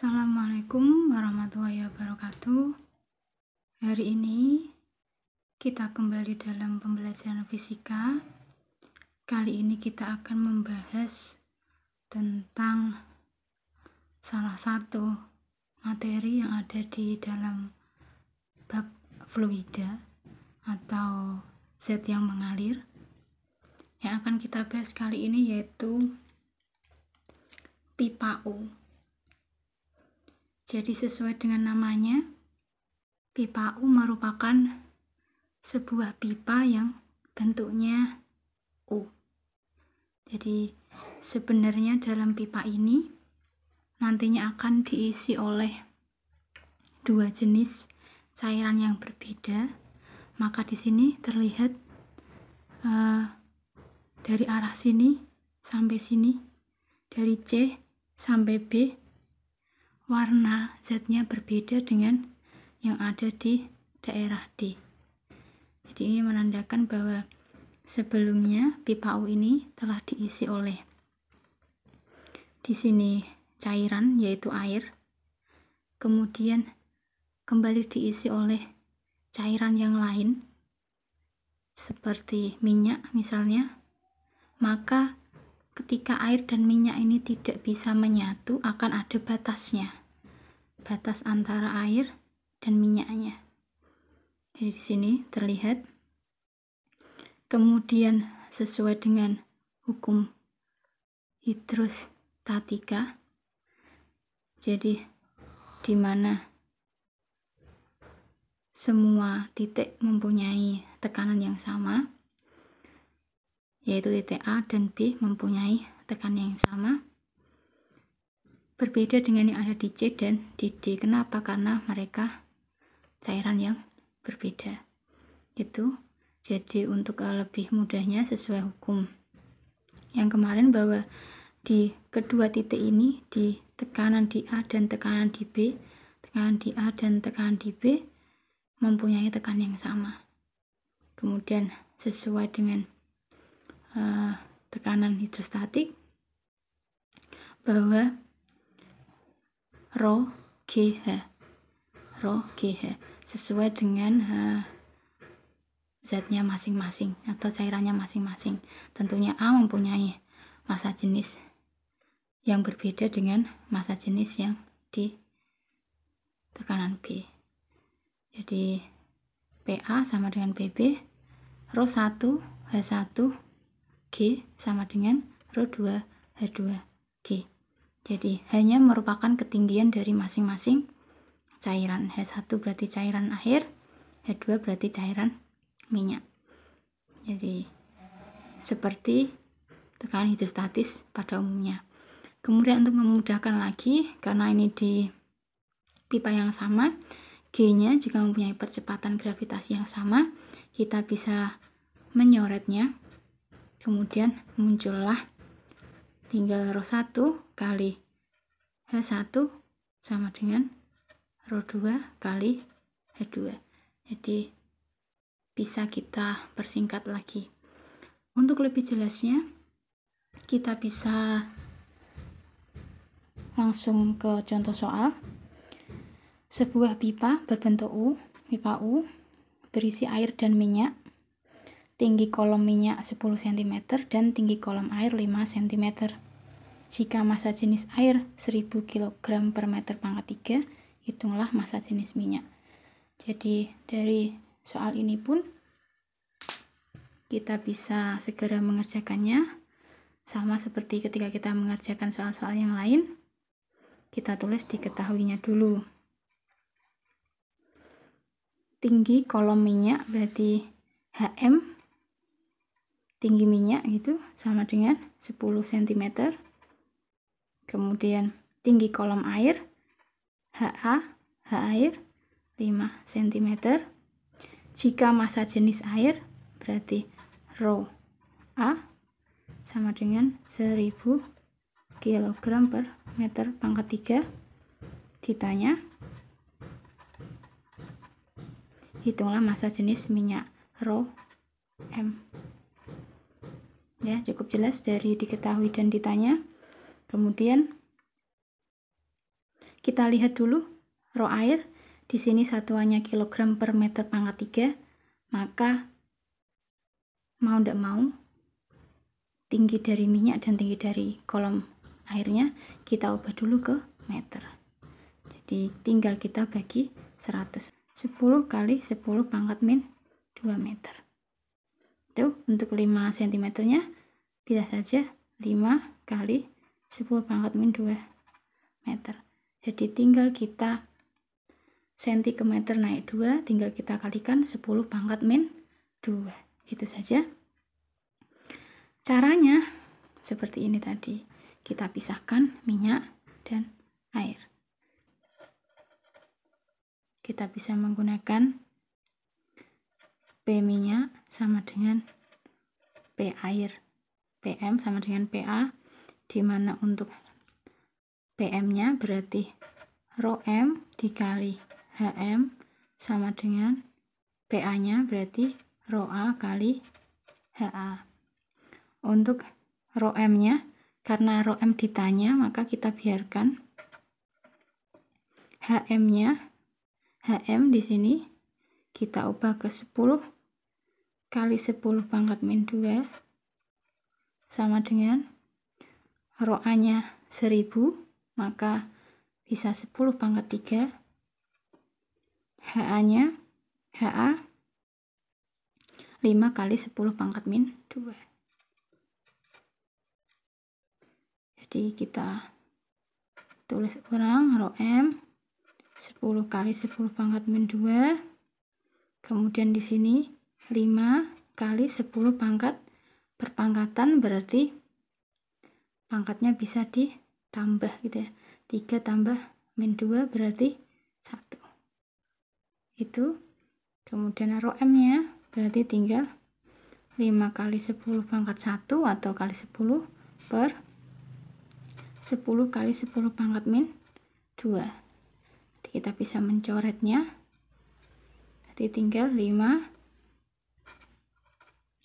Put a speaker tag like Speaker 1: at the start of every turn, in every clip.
Speaker 1: Assalamualaikum warahmatullahi wabarakatuh. Hari ini kita kembali dalam pembelajaran fisika. Kali ini kita akan membahas tentang salah satu materi yang ada di dalam bab fluida atau zat yang mengalir. Yang akan kita bahas kali ini yaitu pipa U jadi sesuai dengan namanya, pipa U merupakan sebuah pipa yang bentuknya U. Jadi sebenarnya dalam pipa ini nantinya akan diisi oleh dua jenis cairan yang berbeda. Maka di sini terlihat uh, dari arah sini sampai sini, dari C sampai B warna zatnya berbeda dengan yang ada di daerah D. Jadi ini menandakan bahwa sebelumnya pipa U ini telah diisi oleh di sini cairan yaitu air. Kemudian kembali diisi oleh cairan yang lain seperti minyak misalnya. Maka ketika air dan minyak ini tidak bisa menyatu akan ada batasnya batas antara air dan minyaknya. Jadi di sini terlihat. Kemudian sesuai dengan hukum hidrostatika. Jadi di mana semua titik mempunyai tekanan yang sama, yaitu titik A dan B mempunyai tekanan yang sama berbeda dengan yang ada di C dan di D. Kenapa? Karena mereka cairan yang berbeda. itu Jadi untuk eh, lebih mudahnya sesuai hukum. Yang kemarin bahwa di kedua titik ini di tekanan di A dan tekanan di B, tekanan di A dan tekanan di B mempunyai tekanan yang sama. Kemudian sesuai dengan uh, tekanan hidrostatik bahwa ro ki ro sesuai dengan uh, zatnya masing-masing atau cairannya masing-masing tentunya A mempunyai masa jenis yang berbeda dengan masa jenis yang di tekanan B jadi PA sama dengan BB Rho 1 H1 G sama dengan Rho 2 H2 G jadi hanya merupakan ketinggian dari masing-masing cairan. H1 berarti cairan air, H2 berarti cairan minyak. Jadi seperti tekanan hidrostatis pada umumnya. Kemudian untuk memudahkan lagi, karena ini di pipa yang sama, G-nya juga mempunyai percepatan gravitasi yang sama, kita bisa menyoretnya. Kemudian muncullah tinggal roh 1 kali H1 sama dengan Rho 2 kali H2 jadi bisa kita persingkat lagi untuk lebih jelasnya kita bisa langsung ke contoh soal sebuah pipa berbentuk U pipa U berisi air dan minyak tinggi kolom minyak 10 cm dan tinggi kolom air 5 cm jika massa jenis air 1000 kg per meter pangkat 3, hitunglah massa jenis minyak. Jadi dari soal ini pun kita bisa segera mengerjakannya. Sama seperti ketika kita mengerjakan soal-soal yang lain, kita tulis diketahuinya dulu. Tinggi kolom minyak berarti HM tinggi minyak itu sama dengan 10 cm kemudian tinggi kolom air HA, H air 5 cm jika masa jenis air berarti rho A sama dengan 1000 kg per meter pangkat 3 ditanya hitunglah masa jenis minyak rho M ya cukup jelas dari diketahui dan ditanya Kemudian kita lihat dulu roh air. Di sini satuannya kilogram per meter pangkat 3, maka mau tidak mau tinggi dari minyak dan tinggi dari kolom airnya kita ubah dulu ke meter. Jadi tinggal kita bagi 100. 10 kali 10 pangkat min 2 meter. Itu untuk 5 cm-nya bisa saja 5 kali 10 pangkat min 2 meter jadi tinggal kita senti ke meter naik 2 tinggal kita kalikan 10 pangkat min 2 gitu saja caranya seperti ini tadi kita pisahkan minyak dan air kita bisa menggunakan P minyak sama dengan P air PM sama dengan PA dimana untuk PM-nya berarti rho M dikali HM sama dengan PA-nya berarti rho A kali HA. Untuk rho M-nya, karena rho M ditanya, maka kita biarkan HM-nya, HM di sini kita ubah ke 10 kali 10 pangkat min 2 sama dengan roanya 1000 maka bisa 10 pangkat 3 HA nya HA 5 kali 10 pangkat min 2 jadi kita tulis ulang ro M 10 kali 10 pangkat min 2 kemudian di sini 5 kali 10 pangkat perpangkatan berarti pangkatnya bisa ditambah gitu ya 3 tambah min 2 berarti 1 itu kemudian roh M nya berarti tinggal 5 kali 10 pangkat 1 atau kali 10 per 10 kali 10 pangkat min 2 Jadi kita bisa mencoretnya berarti tinggal 5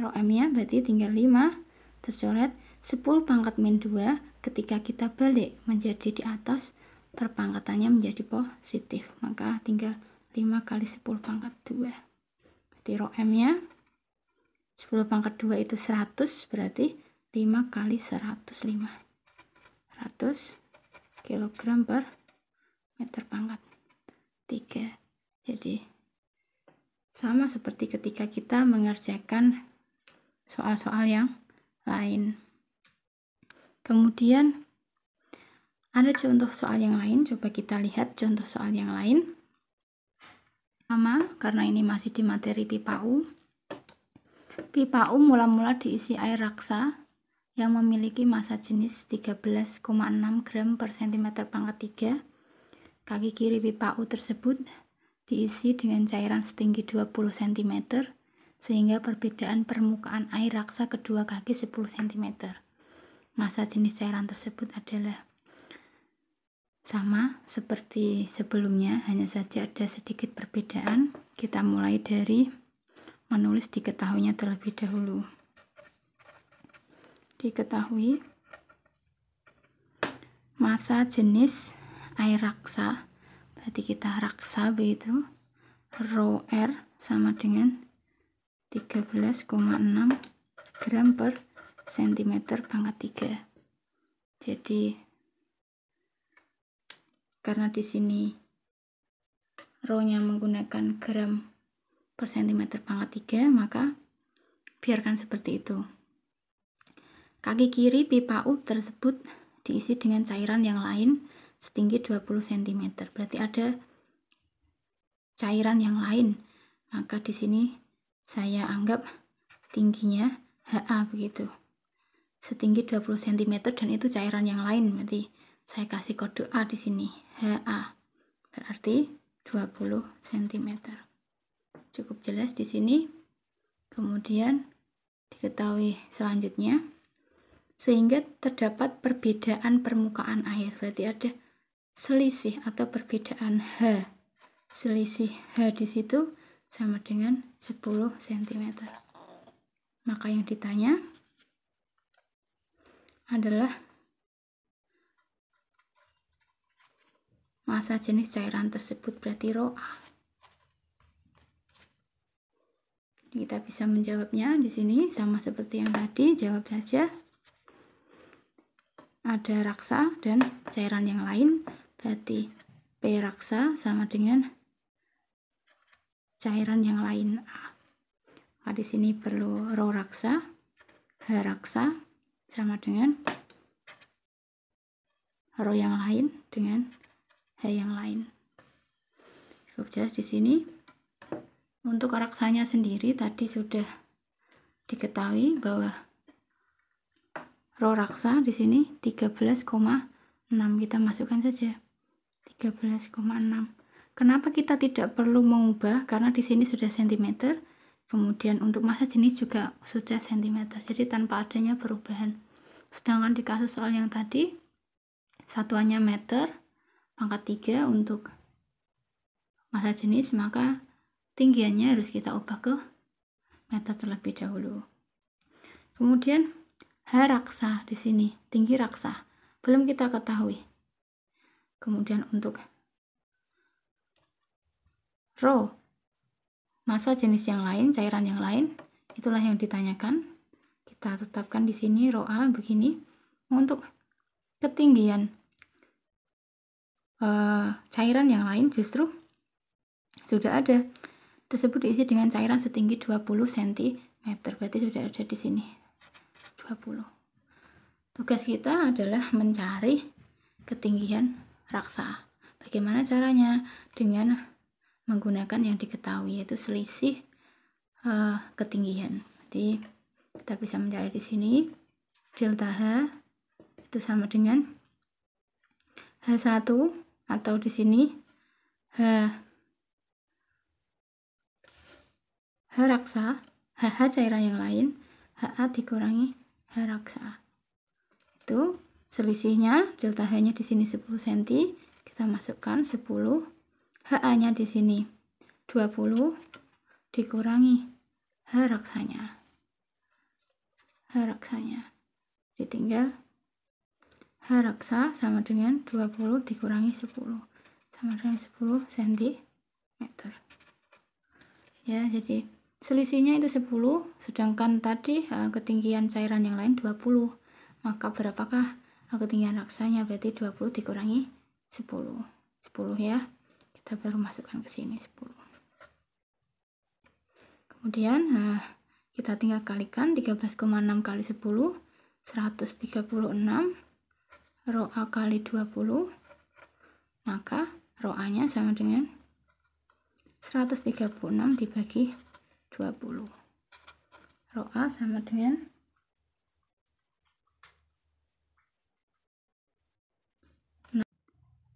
Speaker 1: roh M nya berarti tinggal 5 tercoret 10 pangkat min 2 ketika kita balik menjadi di atas perpangkatannya menjadi positif maka tinggal 5 kali 10 pangkat 2 berarti rho m nya 10 pangkat 2 itu 100 berarti 5 kali 105 100 kg per meter pangkat 3 jadi sama seperti ketika kita mengerjakan soal-soal yang lain. Kemudian ada contoh soal yang lain, coba kita lihat contoh soal yang lain. Sama, karena ini masih di materi pipa U. Pipa U mula-mula diisi air raksa yang memiliki massa jenis 13,6 gram per cm pangkat 3. Kaki kiri pipa U tersebut diisi dengan cairan setinggi 20 cm sehingga perbedaan permukaan air raksa kedua kaki 10 cm masa jenis cairan tersebut adalah sama seperti sebelumnya, hanya saja ada sedikit perbedaan. Kita mulai dari menulis diketahuinya terlebih dahulu. Diketahui masa jenis air raksa, berarti kita raksa itu Rho R sama dengan 13,6 gram per cm pangkat 3 jadi karena di sini rohnya menggunakan gram per cm pangkat 3 maka biarkan seperti itu kaki kiri pipa U tersebut diisi dengan cairan yang lain setinggi 20 cm berarti ada cairan yang lain maka di sini saya anggap tingginya HA begitu setinggi 20 cm dan itu cairan yang lain berarti saya kasih kode A di sini HA berarti 20 cm cukup jelas di sini kemudian diketahui selanjutnya sehingga terdapat perbedaan permukaan air berarti ada selisih atau perbedaan H selisih H di situ sama dengan 10 cm maka yang ditanya adalah masa jenis cairan tersebut berarti rho Kita bisa menjawabnya di sini sama seperti yang tadi, jawab saja. Ada raksa dan cairan yang lain, berarti P raksa sama dengan cairan yang lain A. Nah, di sini perlu rho raksa, H raksa, sama dengan row yang lain dengan h yang lain cukup jelas di sini untuk raksanya sendiri tadi sudah diketahui bahwa row raksa di sini 13,6 kita masukkan saja 13,6 kenapa kita tidak perlu mengubah karena di sini sudah sentimeter kemudian untuk masa jenis juga sudah cm jadi tanpa adanya perubahan sedangkan di kasus soal yang tadi satuannya meter pangkat 3 untuk masa jenis maka tinggiannya harus kita ubah ke meter terlebih dahulu kemudian H raksa di sini tinggi raksa belum kita ketahui kemudian untuk rho massa jenis yang lain, cairan yang lain, itulah yang ditanyakan. Kita tetapkan di sini rho A begini untuk ketinggian e, cairan yang lain justru sudah ada tersebut diisi dengan cairan setinggi 20 cm berarti sudah ada di sini 20 tugas kita adalah mencari ketinggian raksa bagaimana caranya dengan menggunakan yang diketahui yaitu selisih uh, ketinggian. Jadi kita bisa mencari di sini delta H itu sama dengan H1 atau di sini H H raksa, HH cairan yang lain, HA dikurangi H raksa. Itu selisihnya delta H-nya di sini 10 cm, kita masukkan 10 HA-nya di sini. 20 dikurangi H raksanya. H raksanya. Ditinggal H raksa sama dengan 20 dikurangi 10. Sama dengan 10 cm. Ya, jadi selisihnya itu 10, sedangkan tadi H e, ketinggian cairan yang lain 20. Maka berapakah ketinggian raksanya? Berarti 20 dikurangi 10. 10 ya kita baru masukkan ke sini 10 kemudian nah, kita tinggal kalikan 13,6 kali 10 136 roh A kali 20 maka roh A nya sama dengan 136 dibagi 20 roh A sama dengan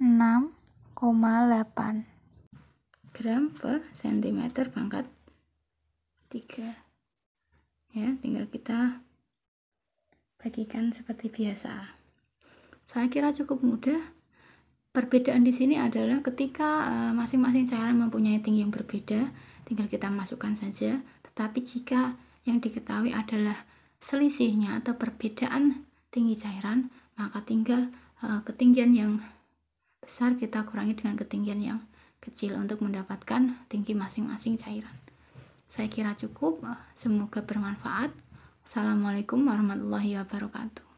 Speaker 1: 6 gram per cm pangkat 3 ya tinggal kita bagikan seperti biasa saya kira cukup mudah perbedaan di sini adalah ketika eh, masing-masing cairan mempunyai tinggi yang berbeda tinggal kita masukkan saja tetapi jika yang diketahui adalah selisihnya atau perbedaan tinggi cairan maka tinggal eh, ketinggian yang besar kita kurangi dengan ketinggian yang kecil untuk mendapatkan tinggi masing-masing cairan. Saya kira cukup, eh, semoga bermanfaat. Assalamualaikum warahmatullahi wabarakatuh.